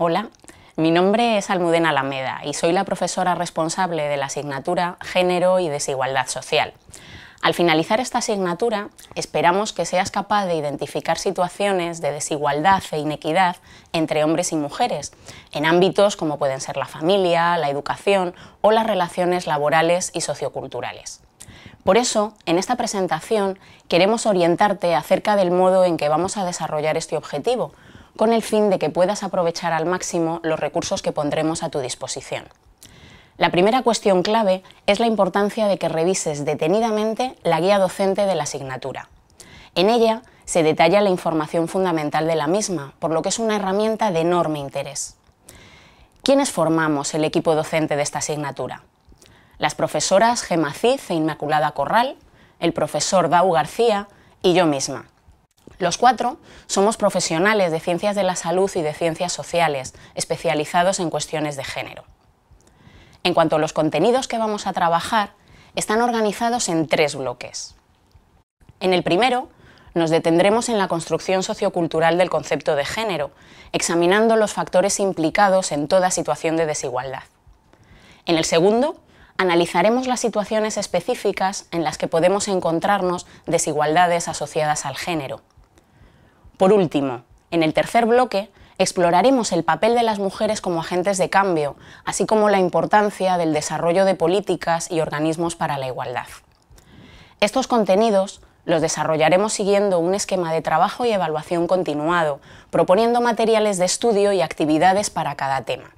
Hola, mi nombre es Almudena Alameda y soy la profesora responsable de la asignatura Género y Desigualdad Social. Al finalizar esta asignatura, esperamos que seas capaz de identificar situaciones de desigualdad e inequidad entre hombres y mujeres, en ámbitos como pueden ser la familia, la educación o las relaciones laborales y socioculturales. Por eso, en esta presentación, queremos orientarte acerca del modo en que vamos a desarrollar este objetivo, con el fin de que puedas aprovechar al máximo los recursos que pondremos a tu disposición. La primera cuestión clave es la importancia de que revises detenidamente la guía docente de la asignatura. En ella se detalla la información fundamental de la misma, por lo que es una herramienta de enorme interés. ¿Quiénes formamos el equipo docente de esta asignatura? Las profesoras Gemma Cid e Inmaculada Corral, el profesor Dau García y yo misma, los cuatro somos profesionales de ciencias de la salud y de ciencias sociales, especializados en cuestiones de género. En cuanto a los contenidos que vamos a trabajar, están organizados en tres bloques. En el primero, nos detendremos en la construcción sociocultural del concepto de género, examinando los factores implicados en toda situación de desigualdad. En el segundo, analizaremos las situaciones específicas en las que podemos encontrarnos desigualdades asociadas al género. Por último, en el tercer bloque exploraremos el papel de las mujeres como agentes de cambio, así como la importancia del desarrollo de políticas y organismos para la igualdad. Estos contenidos los desarrollaremos siguiendo un esquema de trabajo y evaluación continuado, proponiendo materiales de estudio y actividades para cada tema.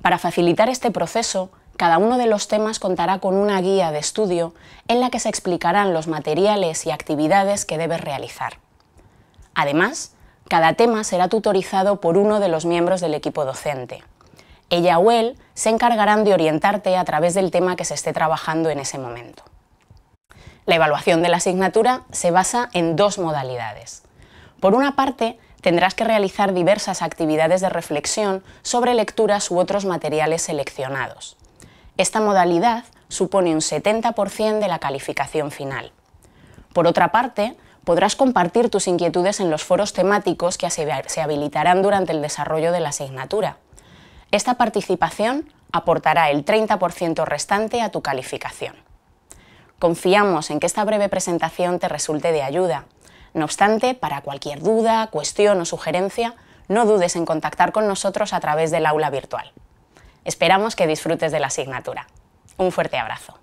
Para facilitar este proceso, cada uno de los temas contará con una guía de estudio en la que se explicarán los materiales y actividades que debes realizar. Además, cada tema será tutorizado por uno de los miembros del equipo docente. Ella o él se encargarán de orientarte a través del tema que se esté trabajando en ese momento. La evaluación de la asignatura se basa en dos modalidades. Por una parte, tendrás que realizar diversas actividades de reflexión sobre lecturas u otros materiales seleccionados. Esta modalidad supone un 70% de la calificación final. Por otra parte, podrás compartir tus inquietudes en los foros temáticos que se habilitarán durante el desarrollo de la asignatura. Esta participación aportará el 30% restante a tu calificación. Confiamos en que esta breve presentación te resulte de ayuda. No obstante, para cualquier duda, cuestión o sugerencia, no dudes en contactar con nosotros a través del aula virtual. Esperamos que disfrutes de la asignatura. Un fuerte abrazo.